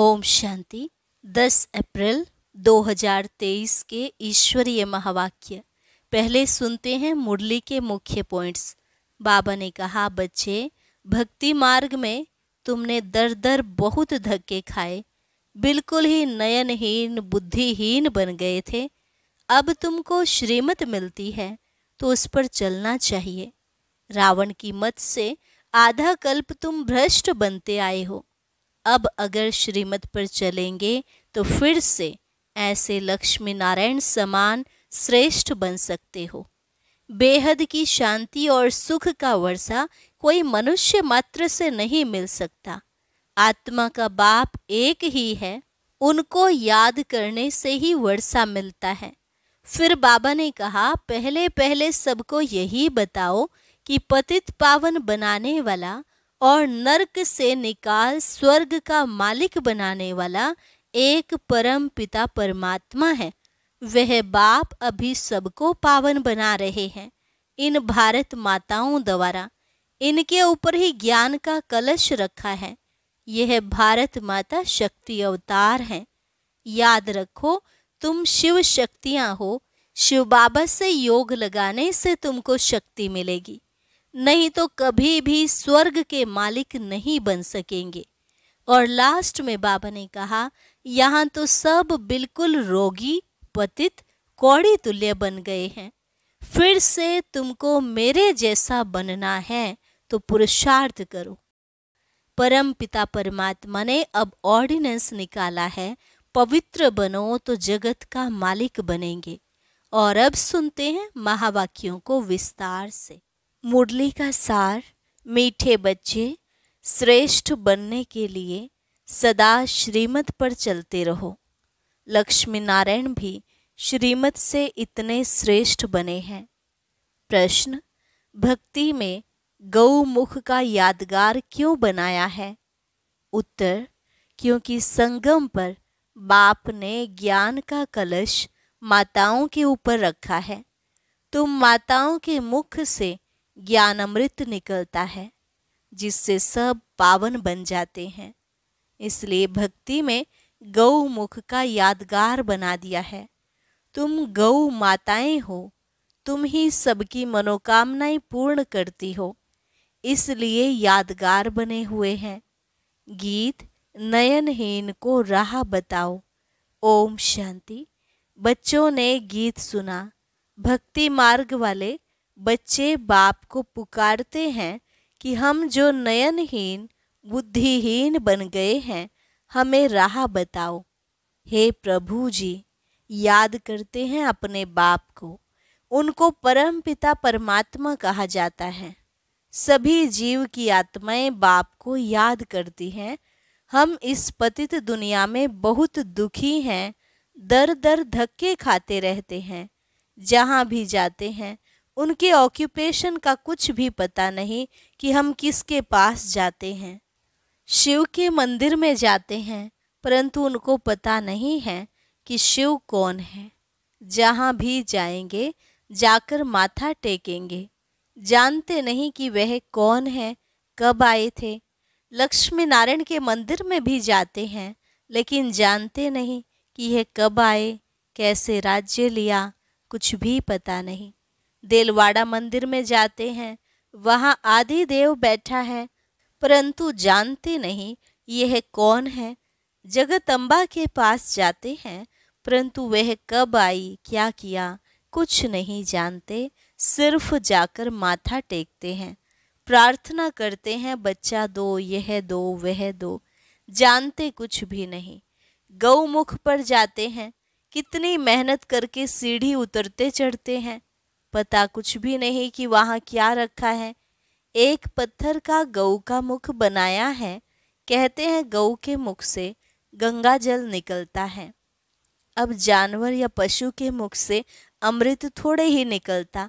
ओम शांति 10 अप्रैल 2023 के ईश्वरीय महावाक्य पहले सुनते हैं मुरली के मुख्य पॉइंट्स बाबा ने कहा बच्चे भक्ति मार्ग में तुमने दर दर बहुत धक्के खाए बिल्कुल ही नयनहीन बुद्धिहीन बन गए थे अब तुमको श्रीमत मिलती है तो उस पर चलना चाहिए रावण की मत से आधा कल्प तुम भ्रष्ट बनते आए हो अब अगर श्रीमद पर चलेंगे तो फिर से ऐसे लक्ष्मी नारायण समान श्रेष्ठ बन सकते हो बेहद की शांति और सुख का वर्षा कोई मनुष्य मात्र से नहीं मिल सकता आत्मा का बाप एक ही है उनको याद करने से ही वर्षा मिलता है फिर बाबा ने कहा पहले पहले सबको यही बताओ कि पतित पावन बनाने वाला और नरक से निकाल स्वर्ग का मालिक बनाने वाला एक परम पिता परमात्मा है वह बाप अभी सबको पावन बना रहे हैं इन भारत माताओं द्वारा इनके ऊपर ही ज्ञान का कलश रखा है यह भारत माता शक्ति अवतार है याद रखो तुम शिव शक्तियाँ हो शिव बाबा से योग लगाने से तुमको शक्ति मिलेगी नहीं तो कभी भी स्वर्ग के मालिक नहीं बन सकेंगे और लास्ट में बाबा ने कहा यहाँ तो सब बिल्कुल रोगी पतित कौड़ी तुल्य बन गए हैं फिर से तुमको मेरे जैसा बनना है तो पुरुषार्थ करो परम पिता परमात्मा ने अब ऑर्डिनेंस निकाला है पवित्र बनो तो जगत का मालिक बनेंगे और अब सुनते हैं महावाक्यों को विस्तार से मुरली का सार मीठे बच्चे श्रेष्ठ बनने के लिए सदा श्रीमत पर चलते रहो लक्ष्मी नारायण भी श्रीमत से इतने श्रेष्ठ बने हैं प्रश्न भक्ति में गौ मुख का यादगार क्यों बनाया है उत्तर क्योंकि संगम पर बाप ने ज्ञान का कलश माताओं के ऊपर रखा है तुम माताओं के मुख से ज्ञान अमृत निकलता है जिससे सब पावन बन जाते हैं इसलिए भक्ति में गौ मुख का यादगार बना दिया है तुम गौ माताएं हो तुम ही सबकी मनोकामनाएं पूर्ण करती हो इसलिए यादगार बने हुए हैं गीत नयनहीन को राह बताओ ओम शांति बच्चों ने गीत सुना भक्ति मार्ग वाले बच्चे बाप को पुकारते हैं कि हम जो नयनहीन बुद्धिहीन बन गए हैं हमें राह बताओ हे प्रभु जी याद करते हैं अपने बाप को उनको परम पिता परमात्मा कहा जाता है सभी जीव की आत्माएं बाप को याद करती हैं हम इस पतित दुनिया में बहुत दुखी हैं दर दर धक्के खाते रहते हैं जहाँ भी जाते हैं उनके ऑक्यूपेशन का कुछ भी पता नहीं कि हम किसके पास जाते हैं शिव के मंदिर में जाते हैं परंतु उनको पता नहीं है कि शिव कौन है जहाँ भी जाएंगे जाकर माथा टेकेंगे जानते नहीं कि वह कौन है कब आए थे लक्ष्मी नारायण के मंदिर में भी जाते हैं लेकिन जानते नहीं कि यह कब आए कैसे राज्य लिया कुछ भी पता नहीं देलवाड़ा मंदिर में जाते हैं वहाँ आदि देव बैठा है परंतु जानते नहीं यह कौन है जगत अम्बा के पास जाते हैं परंतु वह कब आई क्या किया कुछ नहीं जानते सिर्फ जाकर माथा टेकते हैं प्रार्थना करते हैं बच्चा दो यह दो वह दो जानते कुछ भी नहीं गौमुख पर जाते हैं कितनी मेहनत करके सीढ़ी उतरते चढ़ते हैं पता कुछ भी नहीं कि वहाँ क्या रखा है एक पत्थर का गऊ का मुख बनाया है कहते हैं गऊ के मुख से गंगा जल निकलता है अब जानवर या पशु के मुख से अमृत थोड़े ही निकलता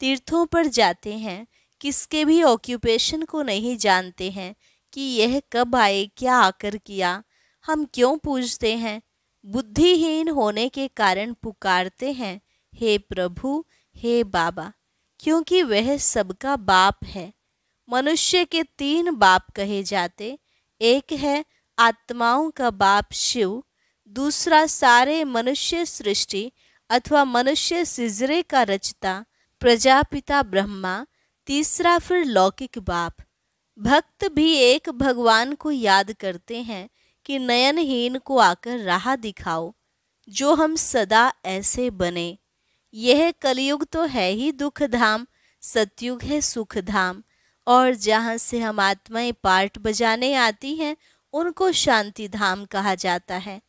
तीर्थों पर जाते हैं किसके भी ऑक्यूपेशन को नहीं जानते हैं कि यह कब आए क्या आकर किया हम क्यों पूछते हैं बुद्धिहीन होने के कारण पुकारते हैं हे प्रभु हे बाबा क्योंकि वह सबका बाप है मनुष्य के तीन बाप कहे जाते एक है आत्माओं का बाप शिव दूसरा सारे मनुष्य सृष्टि अथवा मनुष्य सिजरे का रचता प्रजापिता ब्रह्मा तीसरा फिर लौकिक बाप भक्त भी एक भगवान को याद करते हैं कि नयनहीन को आकर राह दिखाओ जो हम सदा ऐसे बने यह कलयुग तो है ही दुख धाम सतयुग है सुख धाम और जहाँ से हम आत्माएं पाठ बजाने आती हैं उनको शांति धाम कहा जाता है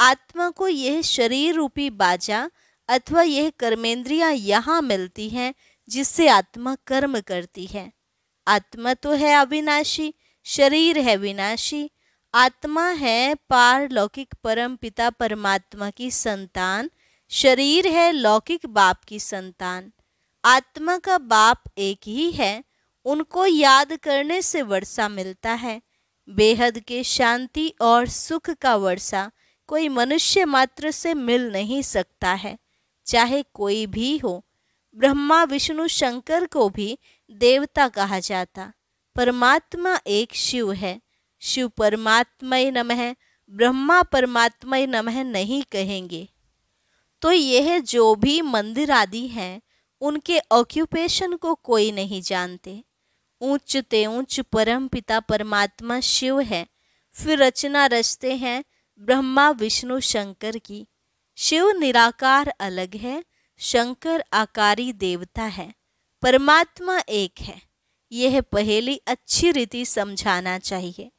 आत्मा को यह शरीर रूपी बाजा अथवा यह कर्मेंद्रियां यहाँ मिलती हैं जिससे आत्मा कर्म करती है आत्मा तो है अविनाशी शरीर है विनाशी आत्मा है पारलौकिक परम पिता परमात्मा की संतान शरीर है लौकिक बाप की संतान आत्मा का बाप एक ही है उनको याद करने से वर्षा मिलता है बेहद के शांति और सुख का वर्षा कोई मनुष्य मात्र से मिल नहीं सकता है चाहे कोई भी हो ब्रह्मा विष्णु शंकर को भी देवता कहा जाता परमात्मा एक शिव है शिव परमात्मय नमः ब्रह्मा परमात्मय नमः नहीं कहेंगे तो यह जो भी मंदिर आदि हैं उनके ऑक्यूपेशन को कोई नहीं जानते ऊंच ते ऊंच परम पिता परमात्मा शिव है फिर रचना रचते हैं ब्रह्मा विष्णु शंकर की शिव निराकार अलग है शंकर आकारी देवता है परमात्मा एक है यह पहली अच्छी रीति समझाना चाहिए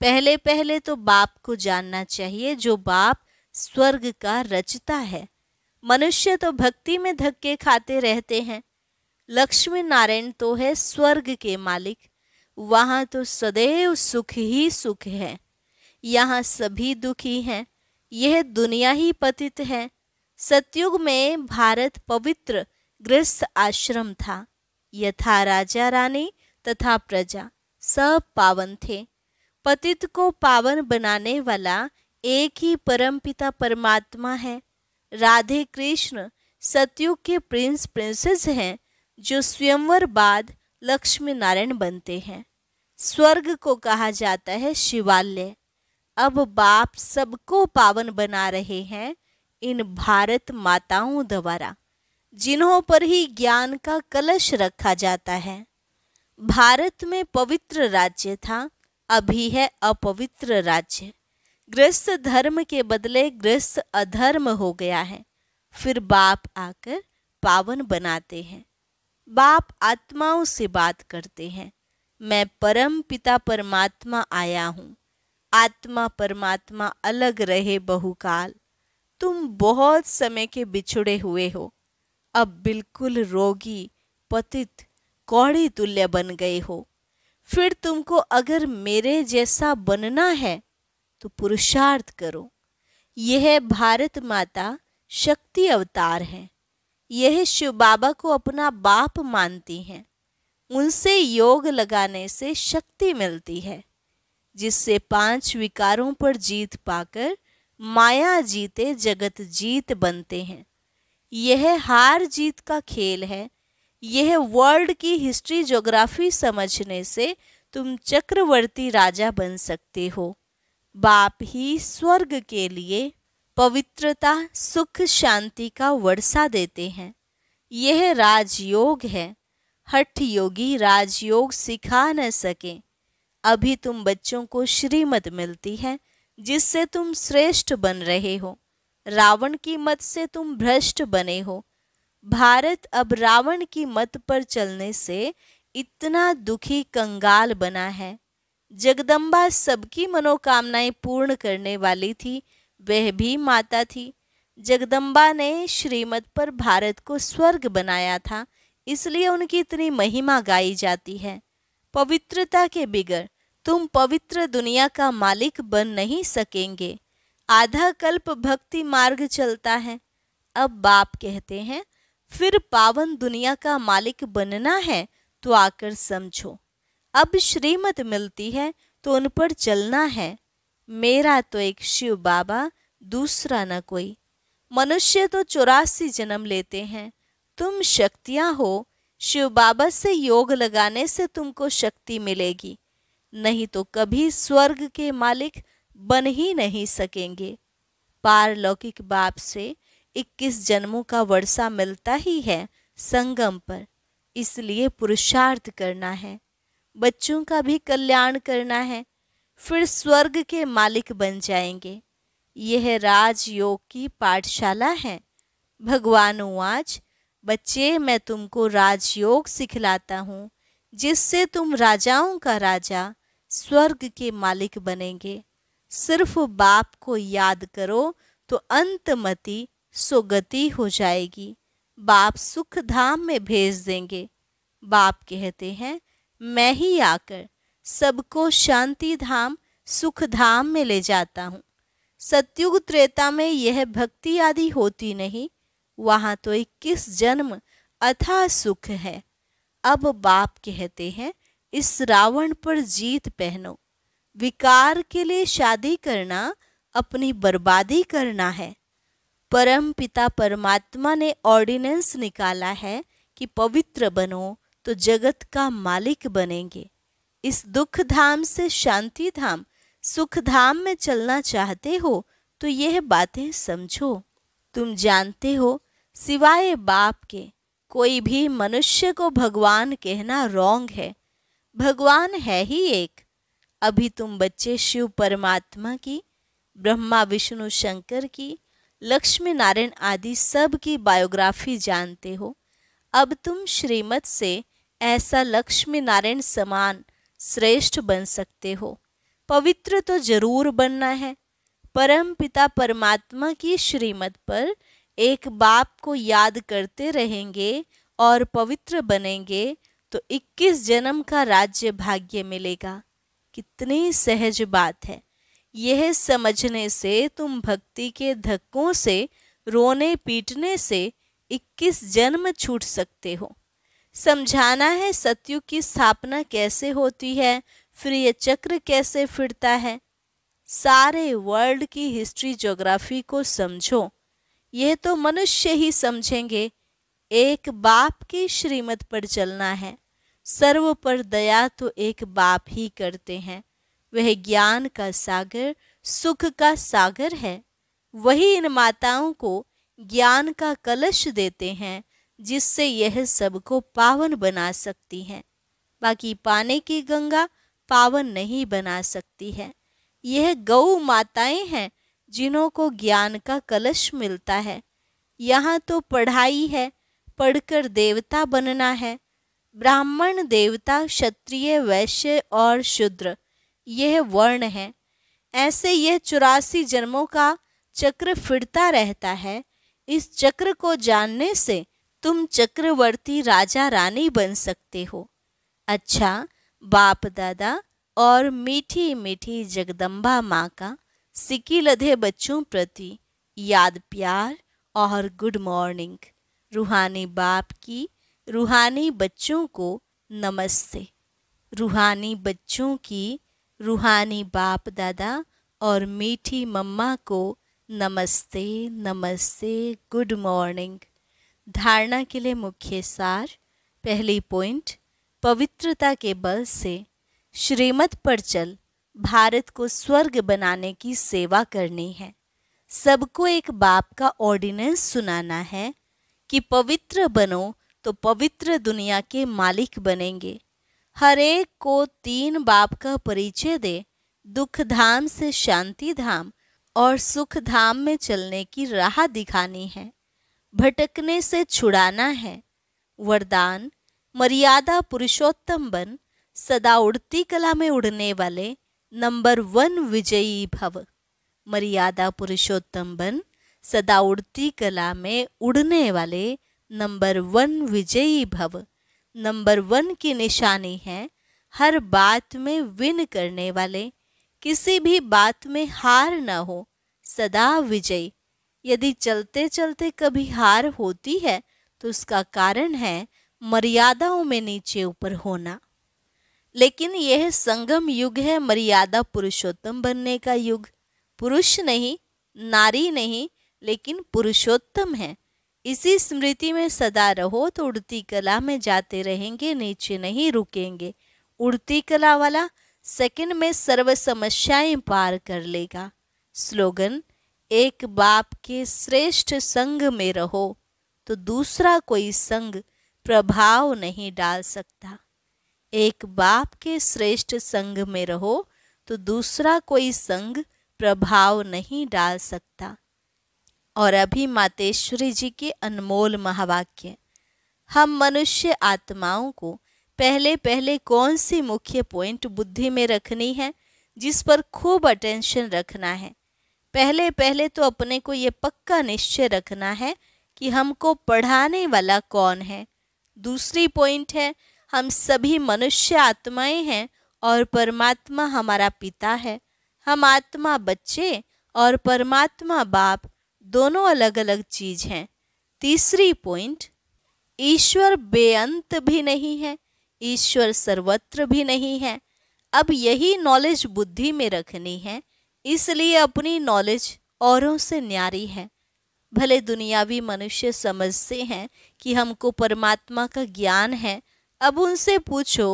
पहले पहले तो बाप को जानना चाहिए जो बाप स्वर्ग का रचता है मनुष्य तो भक्ति में धक्के खाते रहते हैं लक्ष्मी नारायण तो है स्वर्ग के मालिक वहाँ तो सदैव सुख ही सुख है यहाँ सभी दुखी हैं यह दुनिया ही पतित है सतयुग में भारत पवित्र गृहस्थ आश्रम था यथा राजा रानी तथा प्रजा सब पावन थे पतित को पावन बनाने वाला एक ही परमपिता परमात्मा है राधे कृष्ण सतयुग के प्रिंस प्रिंसेस हैं जो स्वयंवर बाद लक्ष्मी नारायण बनते हैं स्वर्ग को कहा जाता है शिवालय अब बाप सबको पावन बना रहे हैं इन भारत माताओं द्वारा जिन्हों पर ही ज्ञान का कलश रखा जाता है भारत में पवित्र राज्य था अभी है अपवित्र राज्य गृहस्थ धर्म के बदले गृहस्थ अधर्म हो गया है फिर बाप आकर पावन बनाते हैं बाप आत्माओं से बात करते हैं मैं परम पिता परमात्मा आया हूँ आत्मा परमात्मा अलग रहे बहुकाल तुम बहुत समय के बिछुड़े हुए हो अब बिल्कुल रोगी पतित कौड़ी तुल्य बन गए हो फिर तुमको अगर मेरे जैसा बनना है तो पुरुषार्थ करो यह भारत माता शक्ति अवतार हैं यह शिव बाबा को अपना बाप मानती हैं उनसे योग लगाने से शक्ति मिलती है जिससे पांच विकारों पर जीत पाकर माया जीते जगत जीत बनते हैं यह हार जीत का खेल है यह वर्ल्ड की हिस्ट्री ज्योग्राफी समझने से तुम चक्रवर्ती राजा बन सकते हो बाप ही स्वर्ग के लिए पवित्रता सुख शांति का वर्षा देते हैं यह राजयोग है हठ योगी राजयोग सिखा न सके अभी तुम बच्चों को श्रीमत मिलती है जिससे तुम श्रेष्ठ बन रहे हो रावण की मत से तुम भ्रष्ट बने हो भारत अब रावण की मत पर चलने से इतना दुखी कंगाल बना है जगदम्बा सबकी मनोकामनाएं पूर्ण करने वाली थी वह भी माता थी जगदम्बा ने श्रीमद पर भारत को स्वर्ग बनाया था इसलिए उनकी इतनी महिमा गाई जाती है पवित्रता के बिगर तुम पवित्र दुनिया का मालिक बन नहीं सकेंगे आधा कल्प भक्ति मार्ग चलता है अब बाप कहते हैं फिर पावन दुनिया का मालिक बनना है तो आकर समझो अब श्रीमत मिलती है तो उन पर चलना है मेरा तो एक शिव बाबा दूसरा न कोई मनुष्य तो चौरासी जन्म लेते हैं तुम शक्तियाँ हो शिव बाबा से योग लगाने से तुमको शक्ति मिलेगी नहीं तो कभी स्वर्ग के मालिक बन ही नहीं सकेंगे पारलौकिक बाप से 21 जन्मों का वर्षा मिलता ही है संगम पर इसलिए पुरुषार्थ करना है बच्चों का भी कल्याण करना है फिर स्वर्ग के मालिक बन जाएंगे यह राजयोग की पाठशाला है भगवान आज बच्चे मैं तुमको राजयोग सिखलाता हूँ जिससे तुम राजाओं का राजा स्वर्ग के मालिक बनेंगे सिर्फ बाप को याद करो तो अंतमति सुगति हो जाएगी बाप सुख धाम में भेज देंगे बाप कहते हैं मैं ही आकर सबको शांति धाम सुख धाम में ले जाता हूँ सत्युग त्रेता में यह भक्ति आदि होती नहीं वहाँ तो इक्कीस जन्म अथा सुख है अब बाप कहते हैं इस रावण पर जीत पहनो विकार के लिए शादी करना अपनी बर्बादी करना है परम पिता परमात्मा ने ऑर्डिनेंस निकाला है कि पवित्र बनो तो जगत का मालिक बनेंगे इस दुख धाम से शांति धाम सुख धाम में चलना चाहते हो तो यह बातें समझो तुम जानते हो सिवाय बाप के कोई भी मनुष्य को भगवान कहना रोंग है भगवान है ही एक अभी तुम बच्चे शिव परमात्मा की ब्रह्मा विष्णु शंकर की लक्ष्मी नारायण आदि सब की बायोग्राफी जानते हो अब तुम श्रीमत से ऐसा लक्ष्मी नारायण समान श्रेष्ठ बन सकते हो पवित्र तो जरूर बनना है परम पिता परमात्मा की श्रीमत पर एक बाप को याद करते रहेंगे और पवित्र बनेंगे तो 21 जन्म का राज्य भाग्य मिलेगा कितनी सहज बात है यह समझने से तुम भक्ति के धक्कों से रोने पीटने से 21 जन्म छूट सकते हो समझाना है सतयुग की स्थापना कैसे होती है फिर ये चक्र कैसे फिरता है सारे वर्ल्ड की हिस्ट्री ज्योग्राफी को समझो यह तो मनुष्य ही समझेंगे एक बाप की श्रीमत पर चलना है सर्व पर दया तो एक बाप ही करते हैं वह ज्ञान का सागर सुख का सागर है वही इन माताओं को ज्ञान का कलश देते हैं जिससे यह सबको पावन बना सकती हैं बाकी पाने की गंगा पावन नहीं बना सकती है यह गौ माताएं हैं जिन्हों को ज्ञान का कलश मिलता है यहाँ तो पढ़ाई है पढ़कर देवता बनना है ब्राह्मण देवता क्षत्रिय वैश्य और शूद्र यह वर्ण है ऐसे यह चौरासी जन्मों का चक्र फिरता रहता है इस चक्र को जानने से तुम चक्रवर्ती राजा रानी बन सकते हो अच्छा बाप दादा और मीठी मीठी जगदम्बा माँ का सिकी लधे बच्चों प्रति याद प्यार और गुड मॉर्निंग रूहानी बाप की रूहानी बच्चों को नमस्ते रूहानी बच्चों की रूहानी बाप दादा और मीठी मम्मा को नमस्ते नमस्ते गुड मॉर्निंग धारणा के लिए मुख्य सार पहली पॉइंट पवित्रता के बल से श्रीमद पर चल भारत को स्वर्ग बनाने की सेवा करनी है सबको एक बाप का ऑर्डिनेंस सुनाना है कि पवित्र बनो तो पवित्र दुनिया के मालिक बनेंगे हर एक को तीन बाप का परिचय दे दुख धाम से शांति धाम और सुख धाम में चलने की राह दिखानी है भटकने से छुड़ाना है वरदान मर्यादा पुरुषोत्तम बन सदा उड़ती कला में उड़ने वाले नंबर वन विजयी भव मर्यादा पुरुषोत्तम बन सदा उड़ती कला में उड़ने वाले नंबर वन विजयी भव नंबर वन की निशानी है हर बात में विन करने वाले किसी भी बात में हार न हो सदा विजयी यदि चलते चलते कभी हार होती है तो उसका कारण है मर्यादाओं में नीचे ऊपर होना लेकिन यह संगम युग है मर्यादा पुरुषोत्तम बनने का युग पुरुष नहीं नारी नहीं लेकिन पुरुषोत्तम है इसी स्मृति में सदा रहो तो उड़ती कला में जाते रहेंगे नीचे नहीं रुकेंगे उड़ती कला वाला सेकंड में सर्व समस्याएं पार कर लेगा स्लोगन एक बाप के श्रेष्ठ संग में रहो तो दूसरा कोई संग प्रभाव नहीं डाल सकता एक बाप के श्रेष्ठ संग में रहो तो दूसरा कोई संग प्रभाव नहीं डाल सकता और अभी मातेश्वरी जी के अनमोल महावाक्य हम मनुष्य आत्माओं को पहले पहले कौन सी मुख्य पॉइंट बुद्धि में रखनी है जिस पर खूब अटेंशन रखना है पहले पहले तो अपने को ये पक्का निश्चय रखना है कि हमको पढ़ाने वाला कौन है दूसरी पॉइंट है हम सभी मनुष्य आत्माएं हैं और परमात्मा हमारा पिता है हम आत्मा बच्चे और परमात्मा बाप दोनों अलग अलग चीज़ हैं तीसरी पॉइंट ईश्वर बेअंत भी नहीं है ईश्वर सर्वत्र भी नहीं है अब यही नॉलेज बुद्धि में रखनी है इसलिए अपनी नॉलेज औरों से न्यारी है भले दुनियावी मनुष्य समझते हैं कि हमको परमात्मा का ज्ञान है अब उनसे पूछो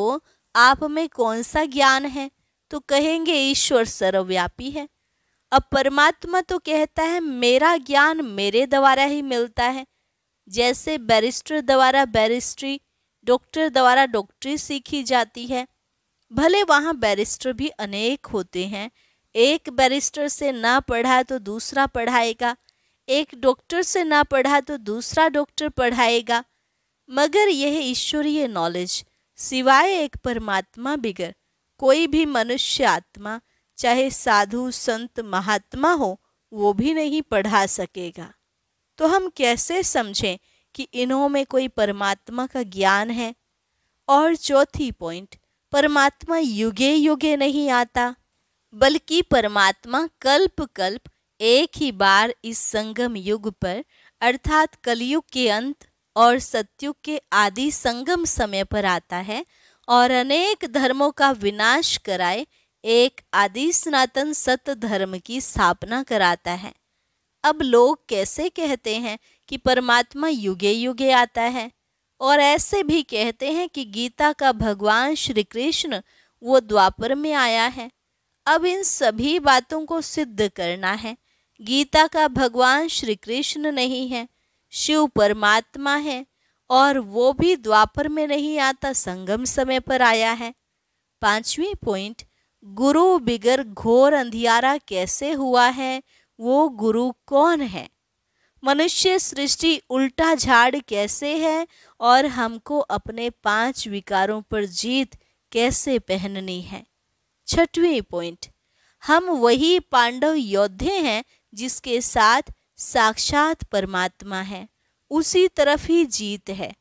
आप में कौन सा ज्ञान है तो कहेंगे ईश्वर सर्वव्यापी है अब परमात्मा तो कहता है मेरा ज्ञान मेरे द्वारा ही मिलता है जैसे बैरिस्टर द्वारा बैरिस्ट्री डॉक्टर द्वारा डॉक्टरी सीखी जाती है भले वहाँ बैरिस्टर भी अनेक होते हैं एक बैरिस्टर से ना पढ़ा तो दूसरा पढ़ाएगा एक डॉक्टर से ना पढ़ा तो दूसरा डॉक्टर पढ़ाएगा मगर यह ईश्वरीय नॉलेज सिवाय एक परमात्मा बिगर कोई भी मनुष्य आत्मा चाहे साधु संत महात्मा हो वो भी नहीं पढ़ा सकेगा तो हम कैसे समझें कि इन्हों में कोई परमात्मा का ज्ञान है और चौथी पॉइंट परमात्मा युगे युगे नहीं आता बल्कि परमात्मा कल्प कल्प एक ही बार इस संगम युग पर अर्थात कलयुग के अंत और सत्युग के आदि संगम समय पर आता है और अनेक धर्मों का विनाश कराए एक आदि सनातन सत धर्म की स्थापना कराता है अब लोग कैसे कहते हैं कि परमात्मा युगे युगे आता है और ऐसे भी कहते हैं कि गीता का भगवान श्री कृष्ण वो द्वापर में आया है अब इन सभी बातों को सिद्ध करना है गीता का भगवान श्री कृष्ण नहीं है शिव परमात्मा है और वो भी द्वापर में नहीं आता संगम समय पर आया है पांचवी पॉइंट गुरु बिगर घोर अंधियारा कैसे हुआ है वो गुरु कौन है मनुष्य सृष्टि उल्टा झाड़ कैसे है और हमको अपने पांच विकारों पर जीत कैसे पहननी है छठवीं पॉइंट हम वही पांडव योद्धे हैं जिसके साथ साक्षात परमात्मा है उसी तरफ ही जीत है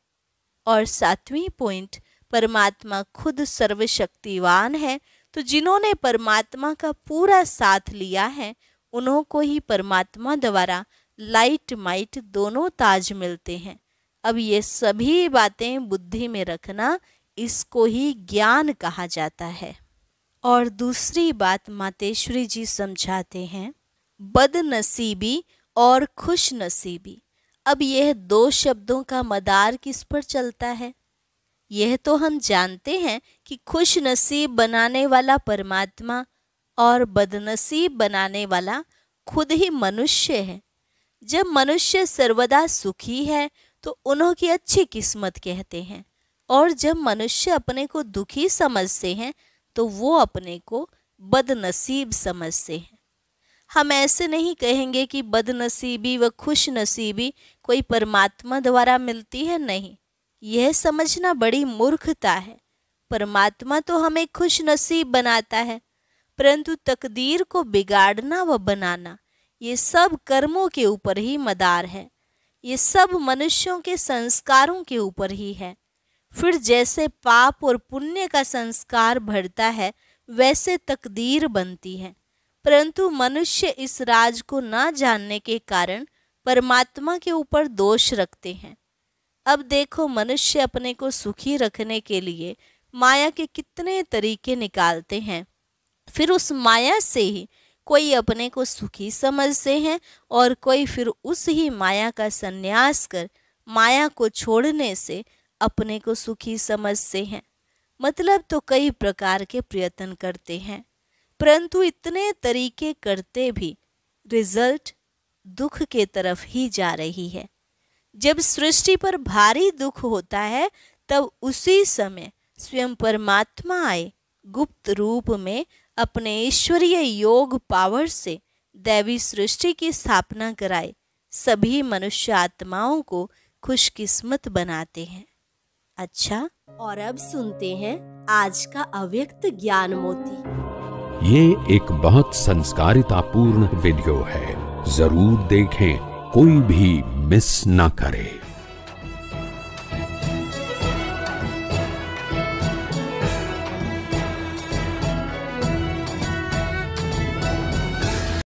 और सातवीं पॉइंट परमात्मा खुद सर्वशक्तिवान है तो जिन्होंने परमात्मा का पूरा साथ लिया है उन्हों को ही परमात्मा द्वारा लाइट माइट दोनों ताज मिलते हैं अब ये सभी बातें बुद्धि में रखना इसको ही ज्ञान कहा जाता है और दूसरी बात मातेश्वरी जी समझाते हैं बदनसीबी और खुश नसीबी अब यह दो शब्दों का मदार किस पर चलता है यह तो हम जानते हैं कि खुश नसीब बनाने वाला परमात्मा और बदनसीब बनाने वाला खुद ही मनुष्य है जब मनुष्य सर्वदा सुखी है तो उन्हों की अच्छी किस्मत कहते हैं और जब मनुष्य अपने को दुखी समझते हैं तो वो अपने को बदनसीब समझते हैं हम ऐसे नहीं कहेंगे कि बदनसीबी व खुश नसीबी कोई परमात्मा द्वारा मिलती है नहीं यह समझना बड़ी मूर्खता है परमात्मा तो हमें खुश नसीब बनाता है परंतु तकदीर को बिगाड़ना व बनाना ये सब कर्मों के ऊपर ही मदार है ये सब मनुष्यों के संस्कारों के ऊपर ही है फिर जैसे पाप और पुण्य का संस्कार भरता है वैसे तकदीर बनती है परंतु मनुष्य इस राज को ना जानने के कारण परमात्मा के ऊपर दोष रखते हैं अब देखो मनुष्य अपने को सुखी रखने के लिए माया के कितने तरीके निकालते हैं फिर उस माया से ही कोई अपने को सुखी समझते हैं और कोई फिर उस ही माया का संन्यास कर माया को छोड़ने से अपने को सुखी समझते हैं मतलब तो कई प्रकार के प्रयत्न करते हैं परंतु इतने तरीके करते भी रिजल्ट दुख के तरफ ही जा रही है जब सृष्टि पर भारी दुख होता है तब उसी समय स्वयं परमात्मा आए गुप्त रूप में अपने ईश्वरीय योग पावर से दैवी सृष्टि की स्थापना कराए सभी मनुष्य आत्माओं को खुशकिस्मत बनाते हैं अच्छा और अब सुनते हैं आज का अव्यक्त ज्ञान मोती ये एक बहुत संस्कारिता पूर्ण वीडियो है जरूर देखें कोई भी मिस ना करे